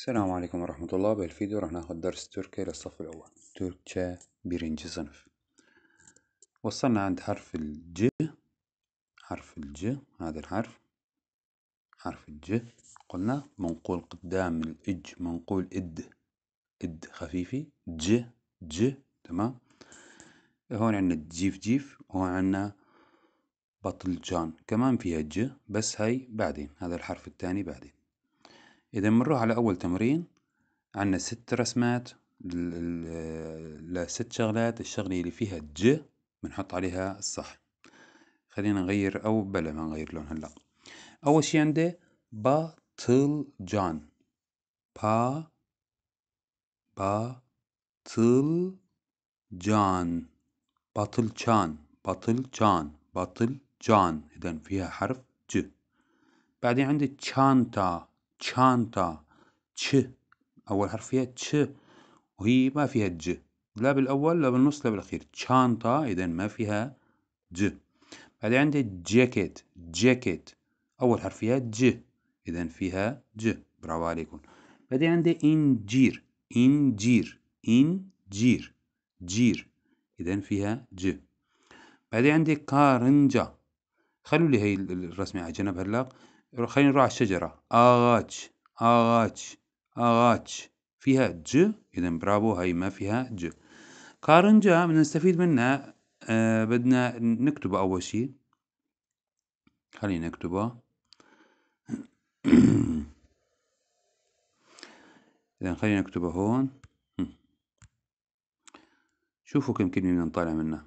السلام عليكم ورحمة الله بالفيديو راح ناخد درس تركي للصف الأول تركيا برنجي صنف وصلنا عند حرف الج حرف الج هذا الحرف حرف الج قلنا منقول قدام الإج منقول إد إد خفيفي ج ج تمام هون عندنا جيف جيف وهون عندنا جان كمان فيها ج بس هاي بعدين هذا الحرف الثاني بعدين إذا بنروح على أول تمرين عنا ست رسمات لست شغلات الشغلة اللي فيها ج بنحط عليها الصح خلينا نغير أو بلا ما نغير لون هلا أول شي عندي تل جان با با تل جان باطل جان باطل جان باطل جان إذا فيها حرف ج بعدين عندي تشانتا تشانتا تش أول حرف فيها تش وهي ما فيها ج لا بالأول لا بالنص لا بالأخير تشانتا إذا ما فيها ج بعد عندي جاكيت جاكيت أول حرف فيها ج إذا فيها ج برافو عليكم بعدين عندي إنجير إنجير إنجير جير إذا فيها ج بعدين عندي كارنجا خلوا لي هي الرسمة على جنب هلا خلينا نروح على الشجرة أغاتش أغاتش أغاتش فيها ج إذا برافو هاي ما فيها ج كارنجا بدنا نستفيد منها آه بدنا نكتبه أول شي خلينا نكتبه إذا خلينا نكتبه هون شوفوا كم كلمة بدنا نطالع منها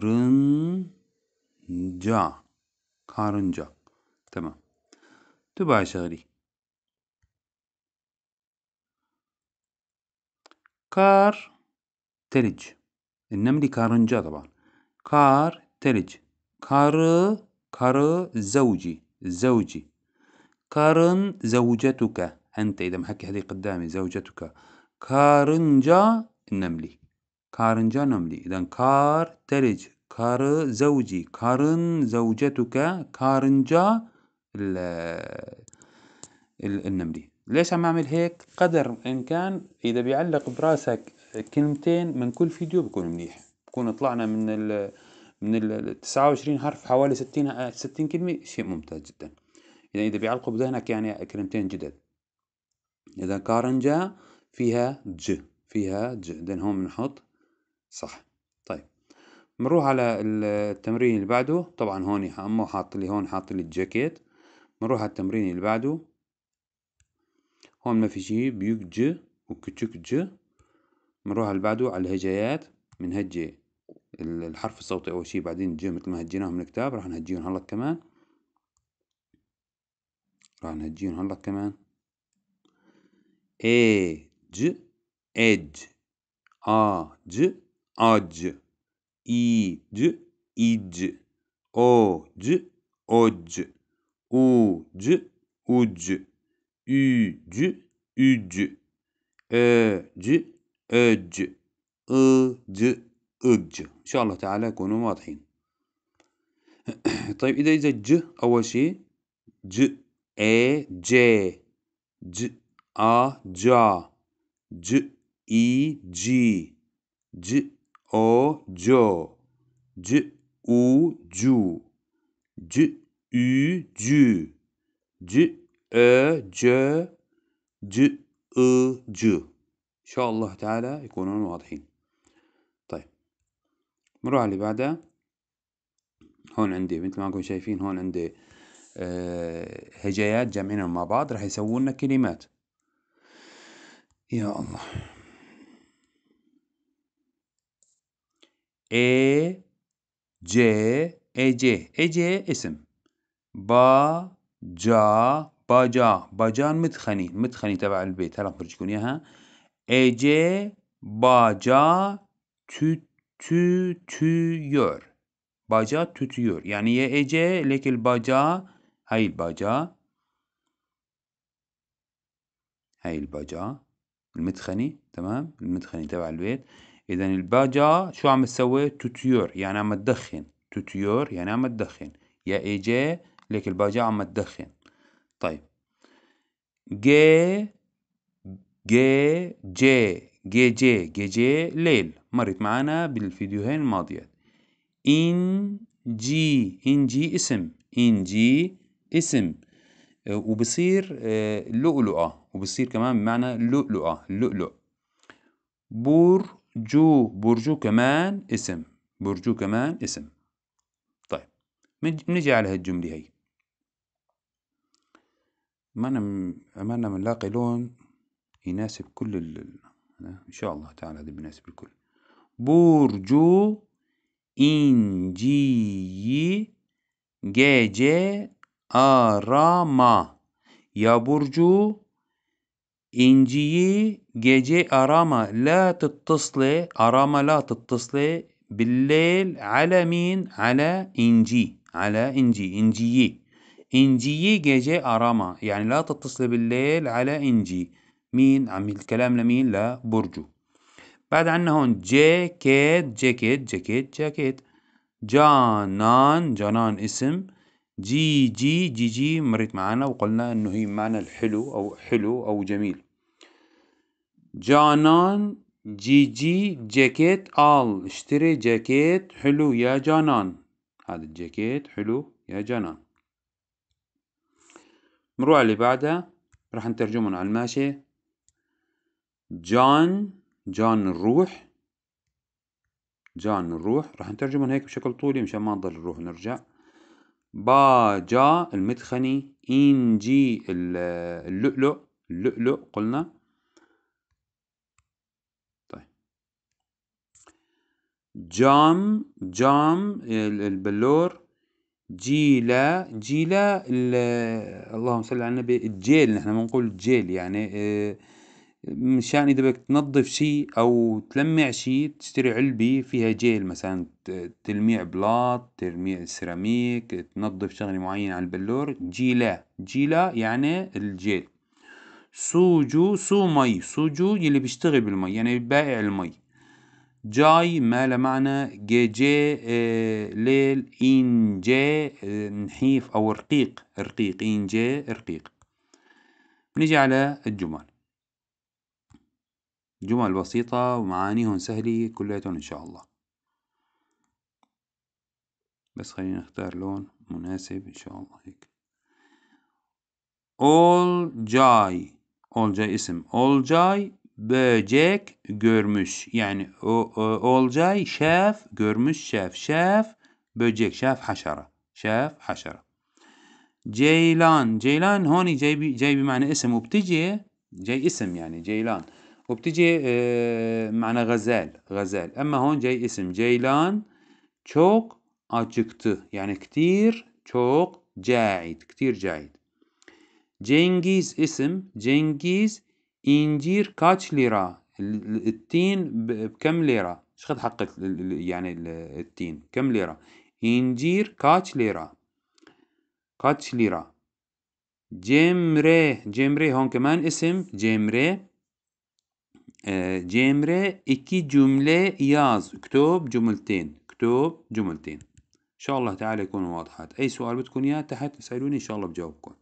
كارنجة جا جا تمام تبع شغلي كار تلج النملي كارنجا طبعا كار تلج كار كار زوجي زوجي كارن زوجتك أنت إذا محكي هذه قدامي زوجتك كارنجا النملي كارنجا نملي إذا كار تلج كار زوجي كارن زوجتك كارنجا النملي ليش عم اعمل هيك قدر ان كان اذا بيعلق براسك كلمتين من كل فيديو بكون منيح بكون طلعنا من ال من ال 29 حرف حوالي 60 60 كلمه شيء ممتاز جدا اذا اذا بيعلقوا بذهنك يعني كلمتين جدد اذا كارنجا فيها ج فيها ج اذا هون بنحط صح بنروح على التمرين اللي بعده طبعا هون مو حاط لي هون حاط لي الجاكيت بنروح على التمرين اللي بعده هون ما في شي بيوكج وكتشكج بنروح على بعده على الهجايات بنهجي الحرف الصوتي اول شي بعدين ج مثل ما هجيناهم من الكتاب راح نهجيهم هلا كمان راح نهجيهم هلا كمان اي ج اج ا ج اج id id od od ud أوج ud ud أج أج أج أج إن شاء الله تعالى واضحين طيب إذا إذا ج أول شيء ج أ ج ج أ جا ج إي جي ج O جو ج U جو ج U جو ج أ ج ج أ ج إن شاء الله تعالى يكونون واضحين طيب نروح على اللي بعدها هون عندي مثل ما انكم شايفين هون عندي هجايات جمعينهم مع بعض راح يسوون لنا كلمات يا الله E, C, Ece. Ece اسم. با, جا, باجا. باجان مدخني. مدخني تبع البيت. هلا بفرجيكم اياها. Ece, baca, tütüyor. Baca tütüyor. Yani ye Ece, lekil baca, hayil baca. هاي الباجا المدخني تمام المدخني تبع البيت اذا الباجا شو عم تسوي توتيور يعني عم تدخن توتيور يعني عم تدخن يا اي جي ليك الباجا عم تدخن طيب جي جي جي جي جي جي جي ليل مرت معنا بالفيديوهين الماضية إن جي إن جي اسم إن جي اسم آه، وبصير آه، لؤلؤة وبصير كمان بمعنى لؤلؤة لؤلؤ بور جو برجو كمان اسم برجو كمان اسم طيب بنجي على هالجملة هي ما أنا ما أنا بنلاقي لون يناسب كل ال... إن شاء الله تعالى هذا بيناسب الكل برجو إنجي gece arama. يا برجو إنجيي جيجي أراما لا تتصلي أراما لا تتصلي بالليل على مين على إنجي على إنجي إنجيي إنجيي yani أراما يعني لا تتصلي بالليل على إنجي مين عم الكلام لمين لبرجو بعد عنا هون جاكيت جاكيت جاكيت جاكيت جانان جانان اسم جي جي جي جي مرت معانا وقلنا انه هي معنى الحلو او حلو او جميل جانان جي جي جاكيت آل اشتري جاكيت حلو يا جانان هذا الجاكيت حلو يا جانان نروح اللي بعدها راح نترجمهم على الماشي جان جان الروح جان الروح راح نترجمهم هيك بشكل طولي مشان ما نضل نروح نرجع با جا المدخني جي اللؤلؤ اللؤلؤ قلنا طيب. جام جام البلور جيلا جيلا اللهم صل على النبي الجيل نحن بنقول جيل يعني آه، مشان اذا بدك تنظف شي او تلمع شي تشتري علبة فيها جيل مثلا تلميع بلاط تلميع سيراميك تنظف شغلة معينة عالبلور جيلا جيلا يعني الجيل صوجو صو مي صوجو يلي بيشتغل بالمي يعني بائع المي جاي ما له معنى جي جي آه، ليل إن جي آه، نحيف أو رقيق رقيق جي رقيق نجي على الجمل جمل بسيطة ومعانيهم سهلة كلياتهم إن شاء الله بس خلينا نختار لون مناسب إن شاء الله هيك All جاي All جاي اسم All جاي بجيك görmüş يعني أول جاي شاف şef görmüş شاف بجيك شاف حشرة شاف حشرة جيلان جيلان هون جاي بمعنى اسم وبتجي جاي اسم يعني جيلان وبتجي آه، معنى غزال غزال أما هون جاي اسم جيلان çok acıktı يعني كتير çok جاعد كتير جاعد Cengiz اسم جنجيز إنجير كاتش ليرة التين بكم ليرة شخد حقك يعني التين كم ليرة إنجير كاتش ليرة كاتش ليرة جمري جمري هون كمان اسم جمري Cemre اكي cümle ياز اكتب جملتين اكتب جملتين إن شاء الله تعالى يكونوا واضحات أي سؤال بدكم إياه تحت اسألوني إن شاء الله بجاوبكم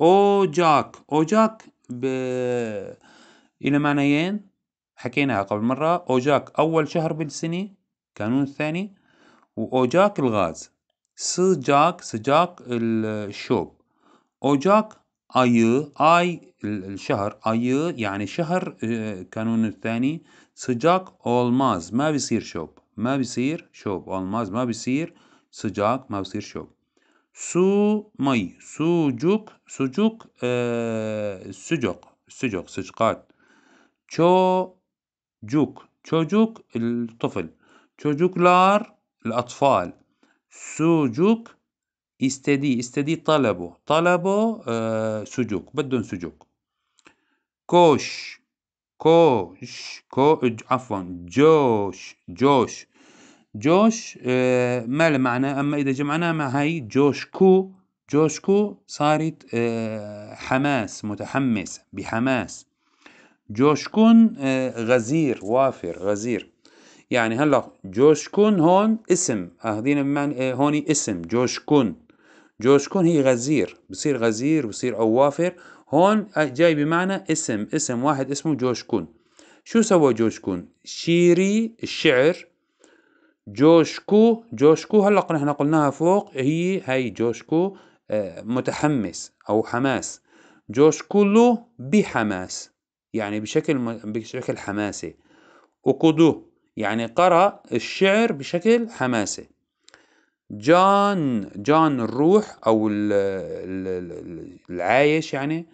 أوجاك أوجاك ب... إلى معنيين حكيناها قبل مرة أوجاك أول شهر بالسنة كانون الثاني وأوجاك الغاز سجاك سجاك الشوب أوجاك ayı, ay, şehir, ayı yani şehir e, kanunu thani sıcak olmaz. Ma bisir şop Ma bisir şop olmaz. Ma bisir sıcak. Ma bisir şop Su, may, sucuk, sucuk, e, sucuk, sucuk, sucukat. Çocuk, çocuk, el, tufil. Çocuklar, el, atfal. Sucuk, استدي استدي طلبه طلبه آه سجوك بدون سجوك كوش كوش كو عفوا جوش جوش جوش آه، ما له معنى اما اذا جمعناها مع هاي جوشكو جوشكو صارت آه، حماس متحمس بحماس جوشكون آه، غزير وافر غزير يعني هلا جوشكون هون اسم اخذين هوني اسم جوشكون كون هي غزير بصير غزير بصير أوافر هون جاي بمعنى اسم اسم واحد اسمه كون شو سوى كون شيري الشعر جوشكو جوشكو هلا نحن قلناها فوق هي هاي جوشكو آه، متحمس أو حماس جوشكولو بحماس يعني بشكل بشكل حماسي وقدو يعني قرأ الشعر بشكل حماسي جان جان الروح او العايش يعني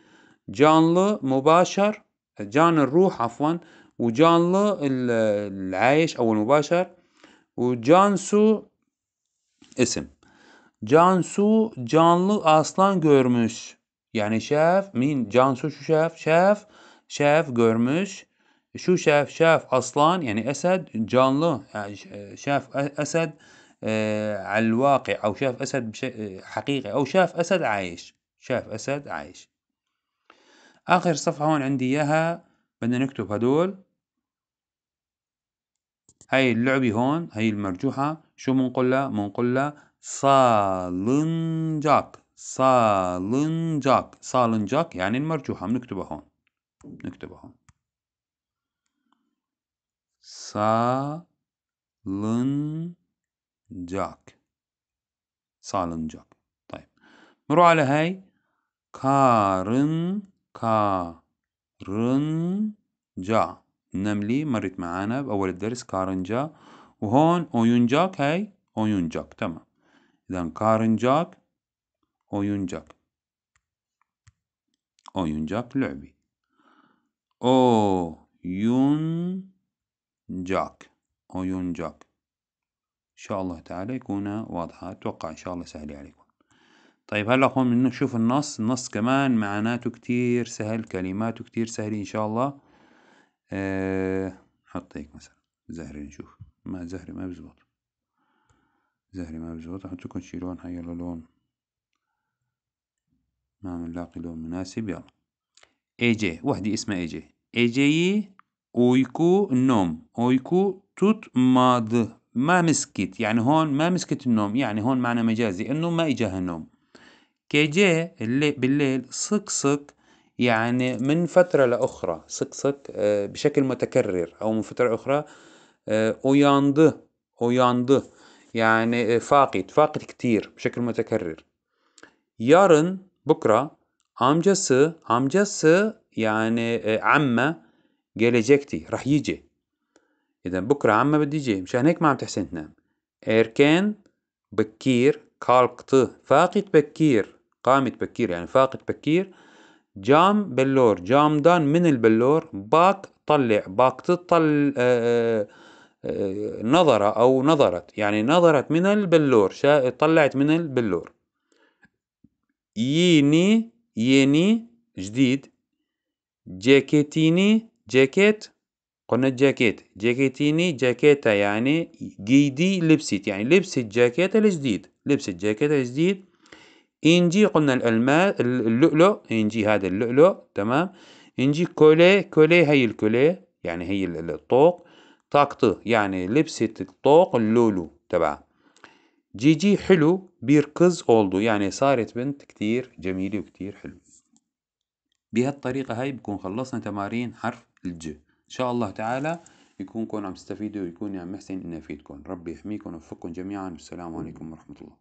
جانلو مباشر جان الروح عفوا وجانلو العايش او المباشر وجانسو اسم Cansu canlı aslan görmüş. Yani şef min Cansu şu şef şef şef görmüş. Şu şef şef aslan yani esed canlı yani e, şef e, esed آه، على الواقع أو شاف أسد آه، حقيقي أو شاف أسد عايش شاف أسد عايش آخر صفحة هون عندي إياها بدنا نكتب هدول هاي اللعبة هون هاي المرجوحة شو منقول لها صالنجاك صالنجاك صالنجاك يعني المرجوحة بنكتبها هون نكتبها هون صالنجاك جاك صالنجاك جاك طيب مروا على هاي كارن كارن جا نملي مرت معانا بأول الدرس كارن جا وهون أويونجاك هاي أويونجاك تمام إذا كارنجاك أويونجاك أويونجاك لعبي أويونجاك أويونجاك شاء الله تعالى يكون واضحة أتوقع إن شاء الله سهل عليكم طيب هلا أخوان نشوف النص النص كمان معناته كتير سهل كلماته كتير سهل إن شاء الله أه حط هيك مثلا زهري نشوف ما زهري ما بزبط زهري ما بزبط لكم شي لون هيلا لون ما بنلاقي لون مناسب يلا اي جي وحدة اسمها اي جي اي جي اويكو نوم اويكو توت ماد ما مسكت يعني هون ما مسكت النوم يعني هون معنى مجازي انه ما اجاها نوم جي اللي بالليل صك يعني من فترة لأخرى صك آه، بشكل متكرر أو من فترة أخرى أوياند آه، أوياند يعني آه، فاقد فاقد كتير بشكل متكرر يارن بكرة أمجس أمجس يعني عمة amme جيكتي رح يجي إذا بكرة عما بدي جي مشان هيك ما عم تحسن تنام إيركان بكير كالقت فاقت بكير قامت بكير يعني فاقت بكير جام بلور جام دان من البلور باك طلع باك تطل نظرة أو نظرت يعني نظرت من البلور شا طلعت من البلور ييني ييني جديد جاكيتيني جاكيت قلنا جاكيت جاكيتيني جاكيتا يعني جيدي لبست يعني لبست جاكيتا الجديد لبست جاكيتا الجديد انجي قلنا الالماس اللؤلؤ انجي هذا اللؤلؤ تمام انجي كولي كولي هي الكولي يعني هي الطوق طاقته يعني لبست الطوق اللولو تبعها جيجي حلو بيركز اولدو يعني صارت بنت كتير جميلة وكتير حلوة بهالطريقة هاي بكون خلصنا تمارين حرف الج إن شاء الله تعالى يكونكم عم تستفيدوا ويكون عم محسن إني أفيدكم ربي يحميكم ويوفقكم جميعا والسلام عليكم ورحمة الله